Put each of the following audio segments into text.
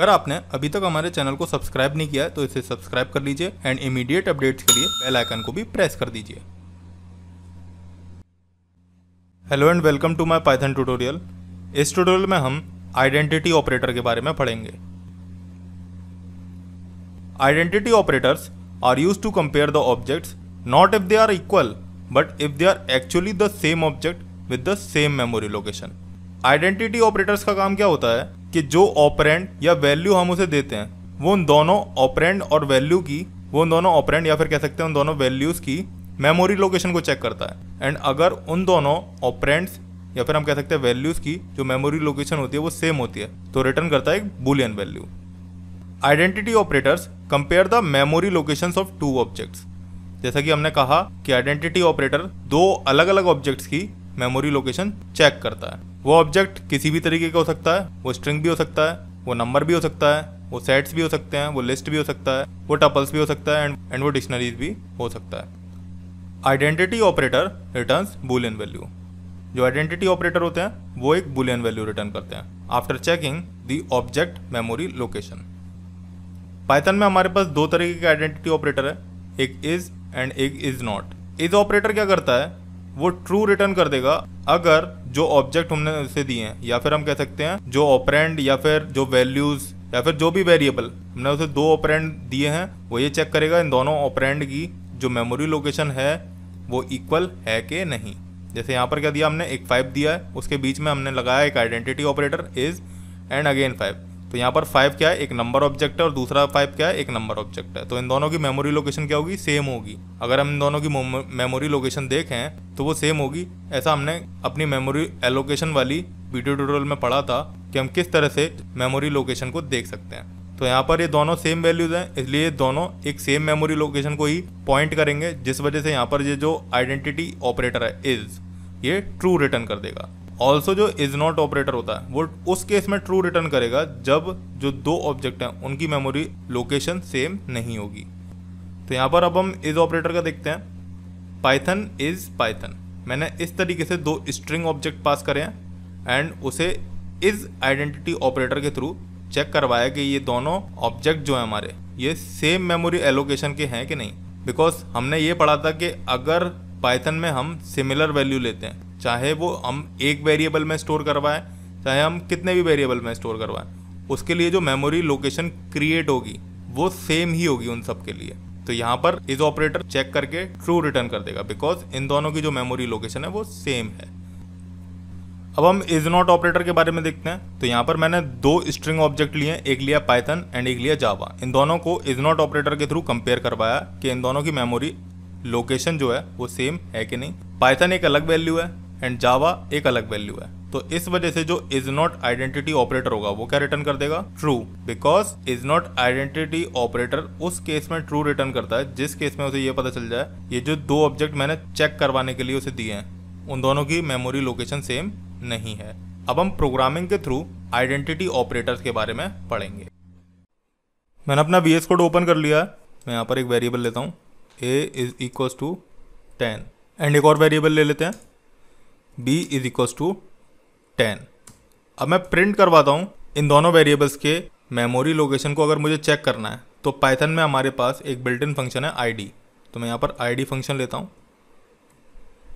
अगर आपने अभी तक हमारे चैनल को सब्सक्राइब नहीं किया है तो इसे सब्सक्राइब कर लीजिए एंड इमीडिएट अपडेट्स के लिए बेल आइकन को भी प्रेस कर दीजिए hello and welcome to my Python tutorial इस ट्यूटोरियल में हम आइडेंटिटी ऑपरेटर के बारे में पढ़ेंगे identity operators are use to compare the objects not if they are equal but if they are actually the same object with the same memory location identity operators का काम क्या होता है कि जो ऑपरेंट या वैल्यू हम उसे देते हैं वो उन दोनों ऑपरेंट और वैल्यू की वो उन दोनों ऑपरेंट या फिर कह सकते हैं उन दोनों वैल्यूज़ की मेमोरी लोकेशन को चेक करता है एंड अगर उन दोनों ऑपरेंट्स या फिर हम कह सकते हैं वैल्यूज़ की जो मेमोरी लोकेशन होती है वो सेम होती है तो रिटर्न करता है एक boolean value identity operators compare the memory locations of two objects जैसा कि हमने कहा कि आइडेंटिटी ऑपरेटर दो अलग अलग ऑब्जेक्ट्स की मेमोरी लोकेशन चेक करता है वो ऑब्जेक्ट किसी भी तरीके का हो सकता है वो स्ट्रिंग भी हो सकता है वो नंबर भी हो सकता है वो सेट्स भी हो सकते हैं वो लिस्ट भी हो सकता है वो टपल्स भी हो सकता है एंड एंड वो डिक्शनरीज भी हो सकता है identity operator return boolean value जो आइडेंटिटी ऑपरेटर होते हैं वो एक बुलियन वैल्यू रिटर्न करते हैं after checking the object memory location Python में हमारे पास दो तरीके के आइडेंटिटी ऑपरेटर है एक इज एंड एक इज नॉट इज ऑपरेटर क्या करता है वो ट्रू रिटर्न कर देगा अगर जो ऑब्जेक्ट हमने उसे दिए हैं या फिर हम कह सकते हैं जो ऑपरेंड या फिर जो वैल्यूज या फिर जो भी वेरिएबल हमने उसे दो ऑपरेंड दिए हैं वो ये चेक करेगा इन दोनों ऑपरेंड की जो मेमोरी लोकेशन है वो इक्वल है कि नहीं जैसे यहाँ पर क्या दिया हमने एक फाइव दिया है उसके बीच में हमने लगाया एक identity operator is and again five तो यहाँ पर फाइव क्या है एक नंबर ऑब्जेक्ट है और दूसरा फाइव क्या है एक नंबर ऑब्जेक्ट है तो इन दोनों की मेमोरी लोकेशन क्या होगी सेम होगी अगर हम इन दोनों की मेमोरी लोकेशन देखें तो वो सेम होगी ऐसा हमने अपनी मेमोरी एलोकेशन वाली वीडियो ट्यूटोरियल में पढ़ा था कि हम किस तरह से मेमोरी लोकेशन को देख सकते हैं तो यहाँ पर ये दोनों सेम वैल्यूज हैं इसलिए दोनों एक सेम मेमोरी लोकेशन को ही पॉइंट करेंगे जिस वजह से यहाँ पर ये जो आइडेंटिटी ऑपरेटर है इज़ ये ट्रू रिटर्न कर देगा ऑल्सो जो इज नॉट ऑपरेटर होता है वो उस केस में ट्रू रिटर्न करेगा जब जो दो ऑब्जेक्ट हैं उनकी मेमोरी लोकेशन सेम नहीं होगी तो यहाँ पर अब हम इज ऑपरेटर का देखते हैं पाइथन इज पाइथन मैंने इस तरीके से दो स्ट्रिंग ऑब्जेक्ट पास करे हैं एंड उसे इज आइडेंटिटी ऑपरेटर के थ्रू चेक करवाया कि ये दोनों ऑब्जेक्ट जो है हमारे ये सेम मेमोरी एलोकेशन के हैं कि नहीं बिकॉज हमने ये पढ़ा था कि अगर पाइथन में हम सिमिलर वैल्यू लेते हैं चाहे वो हम एक वेरिएबल में स्टोर करवाएं चाहे हम कितने भी वेरिएबल में स्टोर करवाएं उसके लिए जो मेमोरी लोकेशन क्रिएट होगी वो सेम ही होगी उन सब के लिए तो यहाँ पर इज ऑपरेटर चेक करके ट्रू रिटर्न कर देगा बिकॉज इन दोनों की जो मेमोरी लोकेशन है वो सेम है अब हम इज नॉट ऑपरेटर के बारे में देखते हैं तो यहाँ पर मैंने दो स्ट्रिंग ऑब्जेक्ट लिए हैं एक लिया पाइथन एंड एक लिया जावा इन दोनों को इज नॉट ऑपरेटर के थ्रू कंपेयर करवाया कि इन दोनों की मेमोरी लोकेशन जो है वो सेम है कि नहीं पाइथन एक अलग वैल्यू है एंड जावा एक अलग वैल्यू है तो इस वजह से जो इज नॉट आइडेंटिटी ऑपरेटर होगा वो क्या रिटर्न कर देगा true because is not identity operator उस केस में ट्रू रिटर्न करता है जिस केस में उसे ये पता चल जाए ये जो दो ऑब्जेक्ट मैंने चेक करवाने के लिए उसे दिए हैं उन दोनों की मेमोरी लोकेशन सेम नहीं है अब हम प्रोग्रामिंग के थ्रू आइडेंटिटी ऑपरेटर के बारे में पढ़ेंगे मैंने अपना वी कोड ओपन कर लिया मैं यहाँ पर एक वेरिएबल लेता हूँ a is equal to ten and एक और वेरिएबल ले लेते हैं b is equals to ten अब मैं प्रिंट करवाता हूँ इन दोनों वेरिएबल्स के मेमोरी लोकेशन को अगर मुझे चेक करना है तो पाइथन में हमारे पास एक बिल्ट इन फंक्शन है आई तो मैं यहाँ पर आई फंक्शन लेता हूँ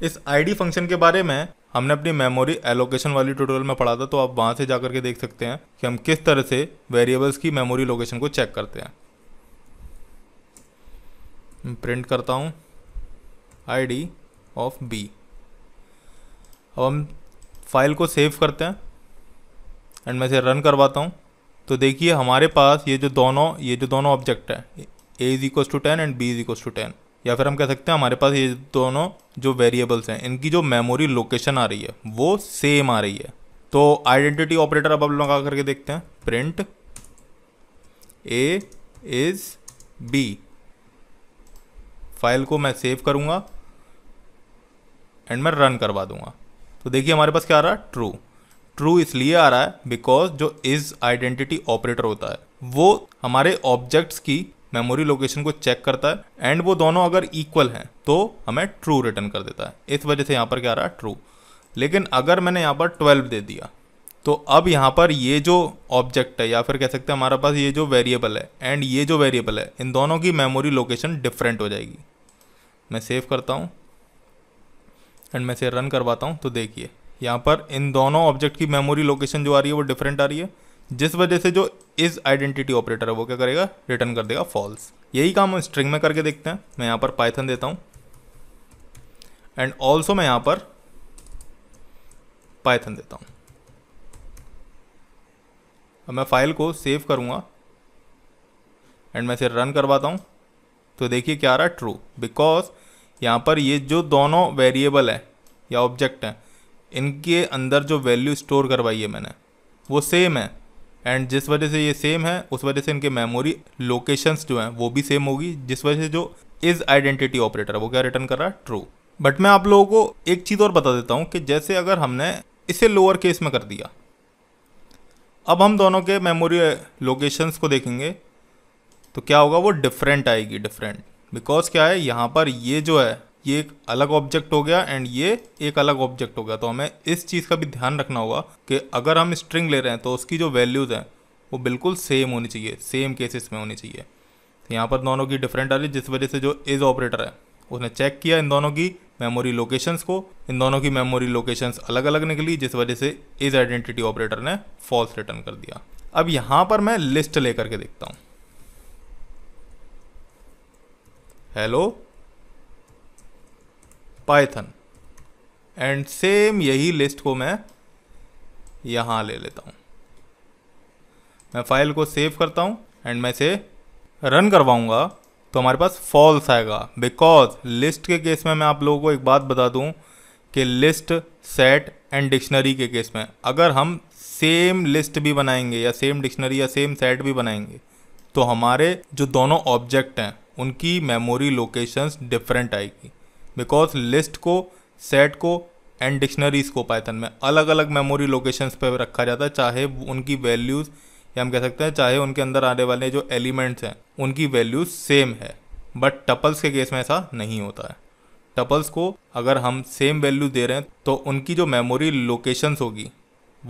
इस आई फंक्शन के बारे में हमने अपनी मेमोरी एलोकेशन वाली ट्यूटोरियल में पढ़ा था तो आप वहाँ से जाकर के देख सकते हैं कि हम किस तरह से वेरिएबल्स की मेमोरी लोकेशन को चेक करते हैं प्रिंट करता हूँ आई डी ऑफ बी अब हम फाइल को सेव करते हैं एंड मैं इसे रन करवाता हूँ तो देखिए हमारे पास ये जो दोनों ये जो दोनों ऑब्जेक्ट हैं a is equal to ten and b is equal to ten या फिर हम कह सकते हैं हमारे पास ये दोनों जो वेरिएबल्स हैं इनकी जो मेमोरी लोकेशन आ रही है वो सेम आ रही है तो आइडेंटिटी ऑपरेटर अब हम लगा करके देखते हैं print a is b file को मैं सेव करूँगा एंड मैं रन करवा दूंगा तो देखिए हमारे पास क्या आ रहा है ट्रू ट्रू इसलिए आ रहा है बिकॉज जो इज आइडेंटिटी ऑपरेटर होता है वो हमारे ऑब्जेक्ट्स की मेमोरी लोकेशन को चेक करता है एंड वो दोनों अगर इक्वल हैं तो हमें ट्रू रिटर्न कर देता है इस वजह से यहाँ पर क्या आ रहा है ट्रू लेकिन अगर मैंने यहाँ पर ट्वेल्व दे दिया तो अब यहाँ पर ये जो ऑब्जेक्ट है या फिर कह सकते हैं हमारे पास ये जो वेरिएबल है एंड ये जो वेरिएबल है इन दोनों की मेमोरी लोकेशन डिफरेंट हो जाएगी मैं सेव करता हूँ एंड मैं इसे रन करवाता हूँ तो देखिए यहाँ पर इन दोनों ऑब्जेक्ट की मेमोरी लोकेशन जो आ रही है वो डिफरेंट आ रही है जिस वजह से जो इज आइडेंटिटी ऑपरेटर है वो क्या करेगा रिटर्न कर देगा फॉल्स यही काम हम स्ट्रिंग में करके देखते हैं मैं यहाँ पर पाइथन देता हूँ एंड ऑल्सो मैं यहाँ पर पाइथन देता हूँ अब मैं फाइल को सेव करूँगा एंड मैं इसे रन करवाता हूँ तो देखिए क्या आ रहा है ट्रू बिकॉज यहाँ पर ये जो दोनों वेरिएबल है या ऑब्जेक्ट हैं इनके अंदर जो वैल्यू स्टोर करवाई है मैंने वो सेम है एंड जिस वजह से ये सेम है उस वजह से इनके मेमोरी लोकेशंस जो हैं वो भी सेम होगी जिस वजह से जो इज़ आइडेंटिटी ऑपरेटर वो क्या रिटर्न कर रहा है ट्रू बट मैं आप लोगों को एक चीज़ और बता देता हूँ कि जैसे अगर हमने इसे लोअर केस में कर दिया अब हम दोनों के मेमोरी लोकेशंस को देखेंगे तो क्या होगा वो डिफरेंट आएगी डिफरेंट बिकॉज क्या है यहाँ पर ये जो है ये एक अलग ऑब्जेक्ट हो गया एंड ये एक अलग ऑब्जेक्ट हो गया तो हमें इस चीज़ का भी ध्यान रखना होगा कि अगर हम स्ट्रिंग ले रहे हैं तो उसकी जो वैल्यूज़ हैं वो बिल्कुल सेम होनी चाहिए सेम केसेस में होनी चाहिए तो यहाँ पर दोनों की डिफरेंट आ रही जिस वजह से जो इज ऑपरेटर है उसने चेक किया इन दोनों की मेमोरी लोकेशंस को इन दोनों की मेमोरी लोकेशंस अलग अलग निकली जिस वजह से इज आइडेंटिटी ऑपरेटर ने फॉल्स रिटर्न कर दिया अब यहाँ पर मैं लिस्ट लेकर के देखता हूँ हेलो पाइथन एंड सेम यही लिस्ट को मैं यहाँ ले लेता हूँ मैं फाइल को सेव करता हूँ एंड मैं इसे रन करवाऊँगा तो हमारे पास फॉल्स आएगा बिकॉज लिस्ट के केस में मैं आप लोगों को एक बात बता दूँ कि लिस्ट सेट एंड डिक्शनरी के केस में अगर हम सेम लिस्ट भी बनाएंगे या सेम डिक्शनरी या सेम सेट भी बनाएंगे तो हमारे जो दोनों ऑब्जेक्ट हैं उनकी मेमोरी लोकेशंस डिफरेंट आएगी बिकॉज लिस्ट को सेट को एंड डिक्शनरीज को पाइथन में अलग अलग मेमोरी लोकेशंस पे रखा जाता है चाहे उनकी वैल्यूज़ या हम कह सकते हैं चाहे उनके अंदर आने वाले जो एलिमेंट्स हैं उनकी वैल्यूज सेम है बट टपल्स के केस में ऐसा नहीं होता है टपल्स को अगर हम सेम वैल्यू दे रहे हैं तो उनकी जो मेमोरी लोकेशंस होगी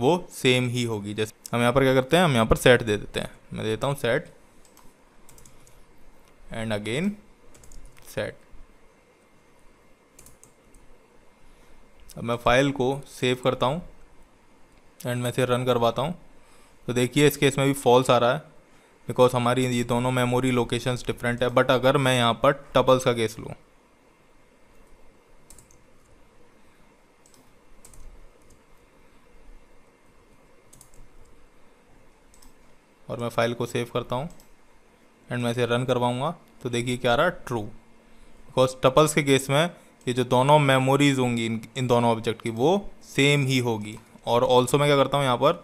वो सेम ही होगी जैसे हम यहाँ पर क्या करते हैं हम यहाँ पर सेट दे देते हैं मैं देता हूँ सेट and again set अब मैं फाइल को सेव करता हूँ एंड मैं इसे रन करवाता हूँ तो देखिए इस केस में भी फॉल्स आ रहा है बिकॉज हमारी ये दोनों मेमोरी लोकेशंस डिफरेंट है बट अगर मैं यहाँ पर टपल्स का केस लूँ और मैं फाइल को सेव करता हूँ एंड मैं इसे रन करवाऊंगा तो देखिए क्या रहा ट्रू बिकॉज टपल्स के केस में ये जो दोनों मेमोरीज होंगी इन इन दोनों ऑब्जेक्ट की वो सेम ही होगी और ऑल्सो मैं क्या करता हूँ यहाँ पर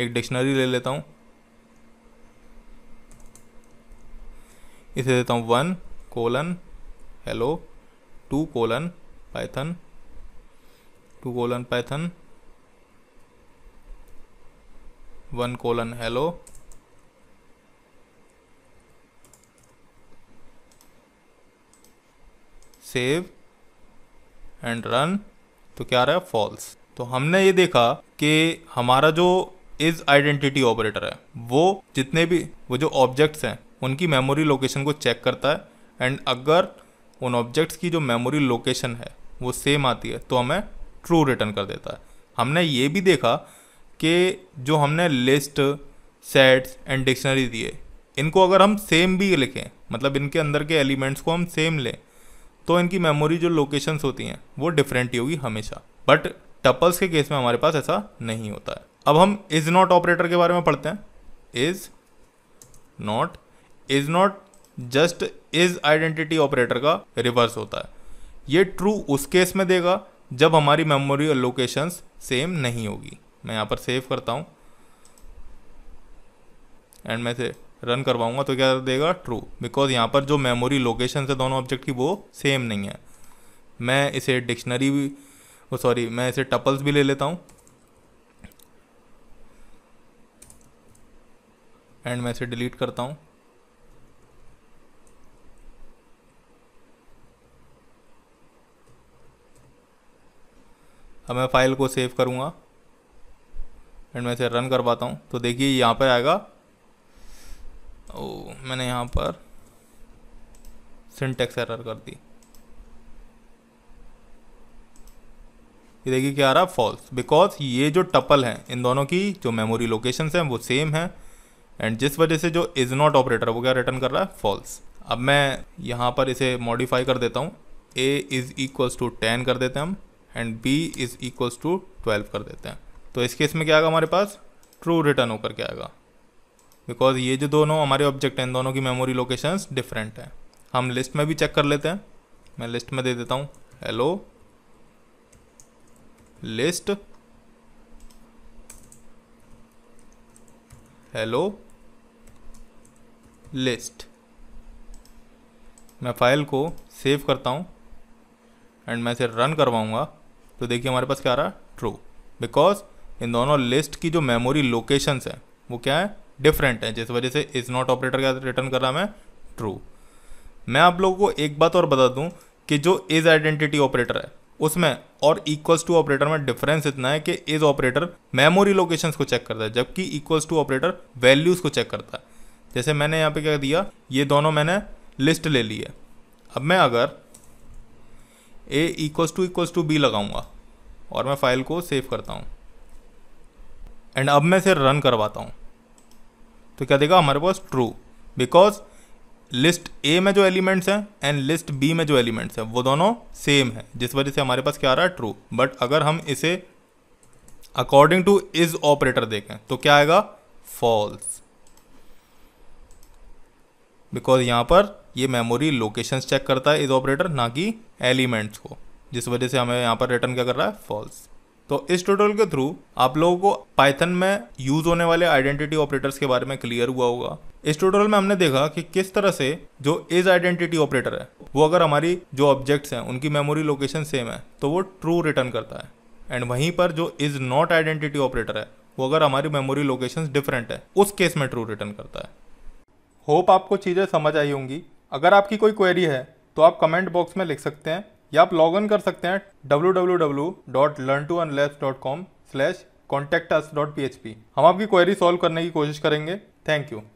एक डिक्शनरी ले लेता हूँ इसे देता हूँ one colon hello two colon Python two colon Python one colon hello save and run तो क्या आ रहा है फॉल्स तो हमने ये देखा कि हमारा जो इज आइडेंटिटी ऑपरेटर है वो जितने भी वो जो ऑब्जेक्ट्स हैं उनकी मेमोरी लोकेशन को चेक करता है एंड अगर उन ऑब्जेक्ट्स की जो मेमोरी लोकेशन है वो सेम आती है तो हमें ट्रू रिटर्न कर देता है हमने ये भी देखा कि जो हमने लिस्ट सेट्स एंड डिक्शनरी दिए इनको अगर हम सेम भी लिखें मतलब इनके अंदर के एलिमेंट्स को हम सेम लें तो इनकी मेमोरी जो लोकेशंस होती हैं वो डिफरेंट ही होगी हमेशा बट टपल्स के केस में हमारे पास ऐसा नहीं होता है अब हम इज नॉट ऑपरेटर के बारे में पढ़ते हैं is not is not just is identity operator का रिवर्स होता है ये ट्रू उस केस में देगा जब हमारी मेमोरी और लोकेशंस सेम नहीं होगी मैं यहां पर सेव करता हूं एंड मैं से रन करवाऊंगा तो क्या देगा ट्रू बिकॉज यहाँ पर जो मेमोरी लोकेशन से दोनों ऑब्जेक्ट की वो सेम नहीं है मैं इसे डिक्शनरी भी सॉरी मैं इसे टपल्स भी ले लेता हूँ एंड मैं इसे डिलीट करता हूँ अब मैं फ़ाइल को सेव करूँगा एंड मैं इसे रन करवाता हूँ तो देखिए यहाँ पर आएगा ओ मैंने यहाँ पर सिंटेक्स एरर कर दी ये देखिए क्या आ रहा फॉल्स बिकॉज ये जो टपल हैं इन दोनों की जो मेमोरी लोकेशन हैं वो सेम है एंड जिस वजह से जो इज़ नॉट ऑपरेटर वो क्या रिटर्न कर रहा है फॉल्स अब मैं यहाँ पर इसे मॉडिफाई कर देता हूँ a is equals to ten कर देते हैं हम and b is equals to twelve कर देते हैं तो इस केस में क्या आएगा हमारे पास ट्रू रिटर्न होकर के आएगा बिकॉज ये जो दोनों हमारे ऑब्जेक्ट हैं इन दोनों की मेमोरी लोकेशंस डिफरेंट हैं हम लिस्ट में भी चेक कर लेते हैं मैं लिस्ट में दे देता हूँ हेलो लिस्ट हेलो लिस्ट मैं फाइल को सेव करता हूँ एंड मैं इसे रन करवाऊँगा तो देखिए हमारे पास क्या आ रहा है ट्रू बिकॉज इन दोनों लिस्ट की जो मेमोरी लोकेशंस हैं वो क्या है डिफरेंट है जिस वजह से इज़ नॉट ऑपरेटर क्या रिटर्न कर रहा मैं ट्रू मैं आप लोगों को एक बात और बता दूं कि जो इज़ आइडेंटिटी ऑपरेटर है उसमें और इक्वल्स टू ऑपरेटर में डिफरेंस इतना है कि इज ऑपरेटर मेमोरी लोकेशंस को चेक करता है जबकि इक्वल्स टू ऑपरेटर वैल्यूज़ को चेक करता है जैसे मैंने यहाँ पे क्या दिया ये दोनों मैंने लिस्ट ले ली है अब मैं अगर a equals to equals to b लगाऊंगा और मैं फाइल को सेव करता हूँ एंड अब मैं इसे रन करवाता हूँ तो क्या देगा हमारे पास ट्रू बिकॉज लिस्ट ए में जो एलिमेंट्स हैं एंड लिस्ट बी में जो एलिमेंट्स हैं वो दोनों सेम है जिस वजह से हमारे पास क्या आ रहा है ट्रू बट अगर हम इसे अकॉर्डिंग टू इज ऑपरेटर देखें तो क्या आएगा फॉल्स बिकॉज यहां पर ये मेमोरी लोकेशन चेक करता है इज ऑपरेटर ना कि एलिमेंट्स को जिस वजह से हमें यहां पर रिटर्न क्या कर रहा है फॉल्स तो इस ट्यूटोरियल के थ्रू आप लोगों को पाइथन में यूज होने वाले आइडेंटिटी ऑपरेटर्स के बारे में क्लियर हुआ होगा इस ट्यूटोरियल में हमने देखा कि किस तरह से जो इज आइडेंटिटी ऑपरेटर है वो अगर हमारी जो ऑब्जेक्ट्स हैं उनकी मेमोरी लोकेशन सेम है तो वो ट्रू रिटर्न करता है एंड वहीं पर जो इज नॉट आइडेंटिटी ऑपरेटर है वो अगर हमारी मेमोरी लोकेशन डिफरेंट है उस केस में ट्रू रिटर्न करता है होप आपको चीज़ें समझ आई होंगी अगर आपकी कोई क्वेरी है तो आप कमेंट बॉक्स में लिख सकते हैं या आप लॉग इन कर सकते हैं W W W dot learn to earn dot com slash contact dot P H P हम आपकी क्वेरी सॉल्व करने की कोशिश करेंगे थैंक यू